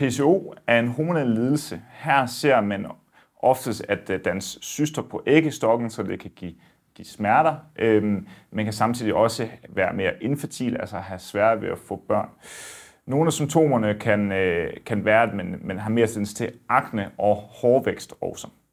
PCO er en hormonel lidelse. Her ser man oftest, at øh, dans syster på æggestokken, så det kan give, give smerter. Øhm, man kan samtidig også være mere infertil, altså have svært ved at få børn. Nogle af symptomerne kan, øh, kan være, at man, man har mere tendens til akne og hårvækst også.